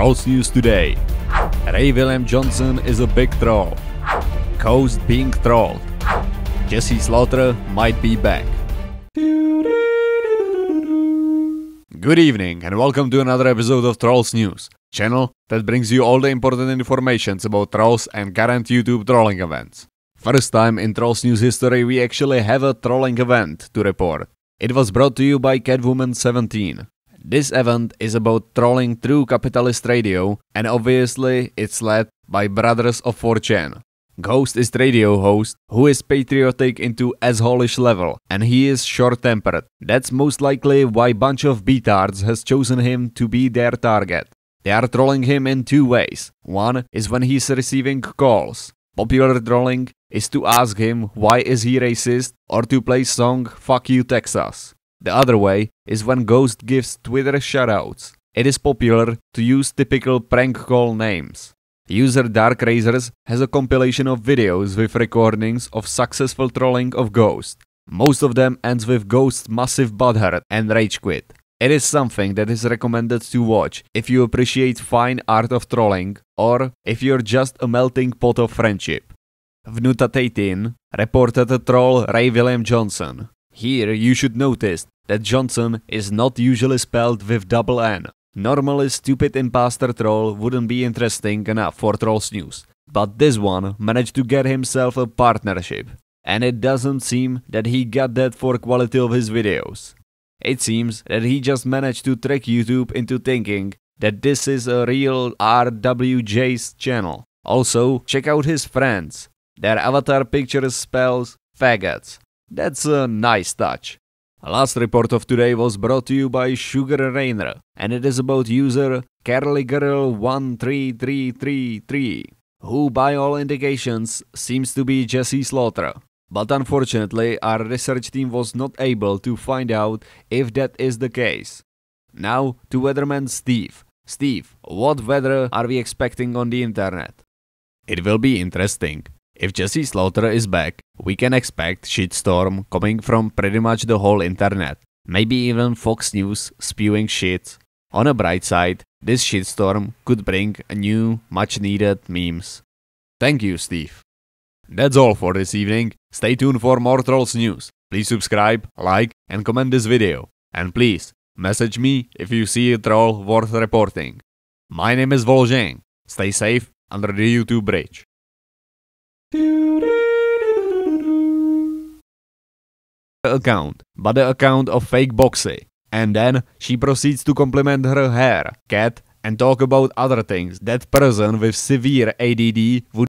Trolls News used today. Ray William Johnson is a big troll. Coast being trolled. Jesse Slaughter might be back. Good evening and welcome to another episode of Trolls News, channel that brings you all the important informations about trolls and current YouTube trolling events. First time in Trolls News history we actually have a trolling event to report. It was brought to you by Catwoman17. This event is about trolling true capitalist radio, and obviously it's led by Brothers of 4chan. Ghost is radio host who is patriotic into assholish level and he is short-tempered. That's most likely why bunch of beatards has chosen him to be their target. They are trolling him in two ways. One is when he's receiving calls. Popular trolling is to ask him why is he racist or to play song Fuck You Texas. The other way is when Ghost gives Twitter shoutouts. It is popular to use typical prank call names. User Dark Razors has a compilation of videos with recordings of successful trolling of Ghost. Most of them ends with Ghost's massive butthurt and rage quit. It is something that is recommended to watch if you appreciate fine art of trolling or if you're just a melting pot of friendship. Vnuta Tatin reported a troll Ray William Johnson. Here you should notice that Johnson is not usually spelled with double N. Normally stupid imposter troll wouldn't be interesting enough for Trolls News, but this one managed to get himself a partnership. And it doesn't seem that he got that for quality of his videos. It seems that he just managed to trick YouTube into thinking that this is a real RWJ's channel. Also, check out his friends. Their avatar pictures spells faggots. That's a nice touch. last report of today was brought to you by Sugar Rainer, and it is about user CarlyGirl13333, who by all indications seems to be Jesse Slaughter. But unfortunately, our research team was not able to find out if that is the case. Now to weatherman Steve. Steve, what weather are we expecting on the internet? It will be interesting. If Jesse Slaughter is back, we can expect shitstorm coming from pretty much the whole internet. Maybe even Fox News spewing shit. On a bright side, this shitstorm could bring new, much needed memes. Thank you, Steve. That's all for this evening. Stay tuned for more Trolls news. Please subscribe, like, and comment this video. And please, message me if you see a troll worth reporting. My name is Volzhang. Stay safe under the YouTube bridge account, but the account of fake Boxy. And then she proceeds to compliment her hair, cat, and talk about other things that person with severe ADD would